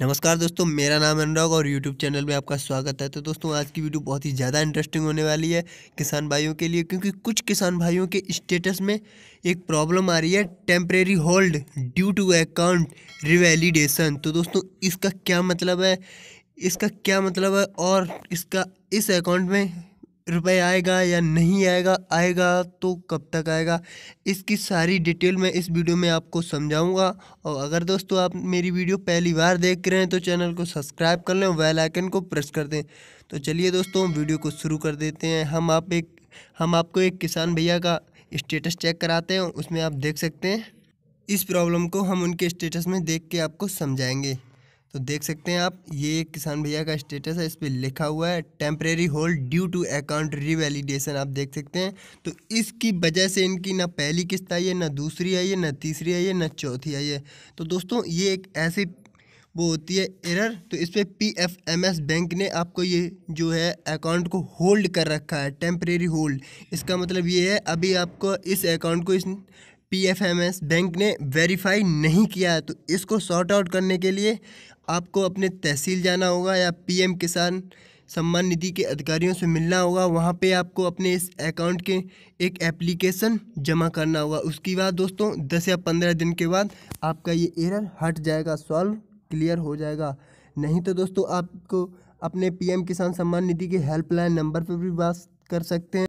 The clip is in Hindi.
नमस्कार दोस्तों मेरा नाम अनुराग और यूट्यूब चैनल में आपका स्वागत है तो दोस्तों आज की वीडियो बहुत ही ज़्यादा इंटरेस्टिंग होने वाली है किसान भाइयों के लिए क्योंकि कुछ किसान भाइयों के स्टेटस में एक प्रॉब्लम आ रही है temporary hold due to account revalidation तो दोस्तों इसका क्या मतलब है इसका क्या मतलब है और इसका इस अकाउंट में रुपए आएगा या नहीं आएगा आएगा तो कब तक आएगा इसकी सारी डिटेल मैं इस वीडियो में आपको समझाऊंगा और अगर दोस्तों आप मेरी वीडियो पहली बार देख रहे हैं तो चैनल को सब्सक्राइब कर लें वेल आइकन को प्रेस कर दें तो चलिए दोस्तों वीडियो को शुरू कर देते हैं हम आप एक हम आपको एक किसान भैया का स्टेटस चेक कराते हैं उसमें आप देख सकते हैं इस प्रॉब्लम को हम उनके स्टेटस में देख के आपको समझाएँगे तो देख सकते हैं आप ये किसान भैया का स्टेटस है इस पर लिखा हुआ है temporary hold due to account revalidation आप देख सकते हैं तो इसकी वजह से इनकी ना पहली किस्त आई है ना दूसरी आई है ना तीसरी आई है ना चौथी आई है तो दोस्तों ये एक ऐसी वो होती है एरर तो इस पर P F M S bank ने आपको ये जो है अकाउंट को होल्ड कर रखा है टेम्प्रेरी होल्ड इसका मतलब ये है अभी आपको इस अकाउंट को इस पीएफएमएस बैंक ने वेरीफाई नहीं किया है तो इसको सॉर्ट आउट करने के लिए आपको अपने तहसील जाना होगा या पीएम किसान सम्मान निधि के अधिकारियों से मिलना होगा वहाँ पे आपको अपने इस अकाउंट के एक एप्लीकेशन जमा करना होगा उसके बाद दोस्तों दस या पंद्रह दिन के बाद आपका ये एरर हट जाएगा सॉल्व क्लियर हो जाएगा नहीं तो दोस्तों आपको अपने पीएम किसान सम्मान निधि के हेल्पलाइन नंबर पर भी बात कर सकते हैं